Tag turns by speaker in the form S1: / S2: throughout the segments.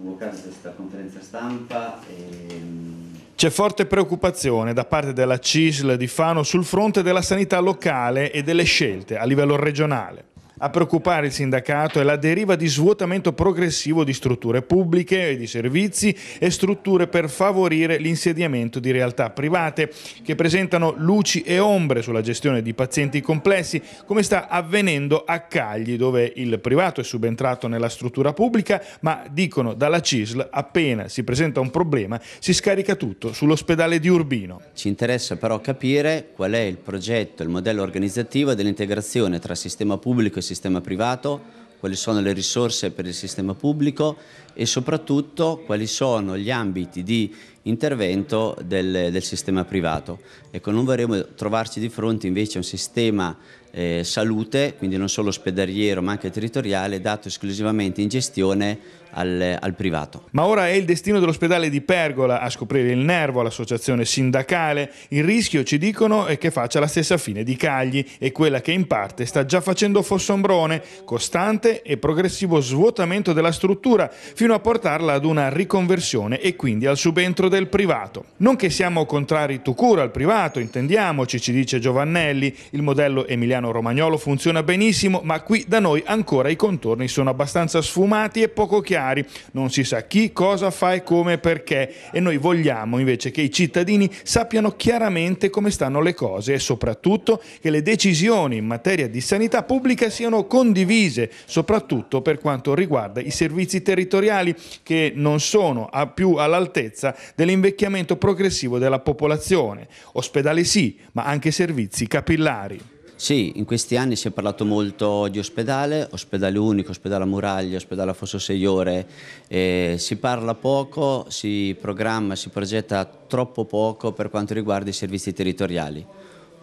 S1: convocare questa conferenza stampa. E... Mm,
S2: C'è forte preoccupazione da parte della CISL di Fano sul fronte della sanità locale e delle scelte a livello regionale. A preoccupare il sindacato è la deriva di svuotamento progressivo di strutture pubbliche e di servizi e strutture per favorire l'insediamento di realtà private che presentano luci e ombre sulla gestione di pazienti complessi, come sta avvenendo a Cagli, dove il privato è subentrato nella struttura pubblica, ma dicono dalla CISL appena si presenta un problema si scarica tutto sull'ospedale di Urbino. Ci
S1: interessa però capire qual è il progetto, il modello organizzativo dell'integrazione tra sistema pubblico e sistema privato, quali sono le risorse per il sistema pubblico e soprattutto quali sono gli ambiti di intervento del, del sistema privato. Ecco, non vorremmo trovarci di fronte invece a un sistema eh, salute, quindi non solo ospedaliero ma anche territoriale, dato esclusivamente in gestione al, al, privato.
S2: Ma ora è il destino dell'ospedale di Pergola a scoprire il nervo all'associazione sindacale. Il rischio, ci dicono, è che faccia la stessa fine di Cagli e quella che in parte sta già facendo Fossombrone, costante e progressivo svuotamento della struttura fino a portarla ad una riconversione e quindi al subentro del privato. Non che siamo contrari tu cura al privato, intendiamoci, ci dice Giovannelli, il modello Emiliano-Romagnolo funziona benissimo, ma qui da noi ancora i contorni sono abbastanza sfumati e poco chiari chiari, non si sa chi, cosa fa e come e perché e noi vogliamo invece che i cittadini sappiano chiaramente come stanno le cose e soprattutto che le decisioni in materia di sanità pubblica siano condivise, soprattutto per quanto riguarda i servizi territoriali che non sono più all'altezza dell'invecchiamento progressivo della popolazione. Ospedali sì, ma anche servizi capillari. Sì, in questi
S1: anni si è parlato molto di ospedale, ospedale unico, ospedale a muraglia, ospedale a Fosso Seiore, eh, si parla poco, si programma, si progetta troppo poco per quanto riguarda i servizi territoriali.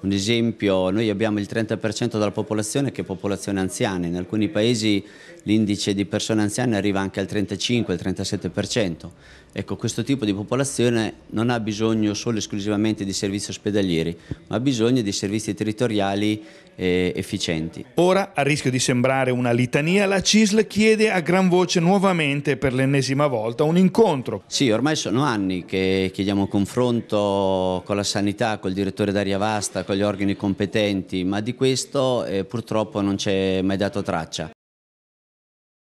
S1: Un esempio, noi abbiamo il 30% della popolazione che è popolazione anziana, in alcuni paesi l'indice di persone anziane arriva anche al 35-37%. Ecco, questo tipo di popolazione non ha bisogno solo e esclusivamente di servizi ospedalieri, ma ha bisogno di servizi territoriali eh, efficienti.
S2: Ora, a rischio di sembrare una litania, la CISL chiede a gran voce nuovamente per l'ennesima volta un incontro.
S1: Sì, ormai sono anni che chiediamo confronto con la sanità, col direttore Daria Vasta, col agli organi competenti, ma di questo eh, purtroppo non c'è mai dato traccia.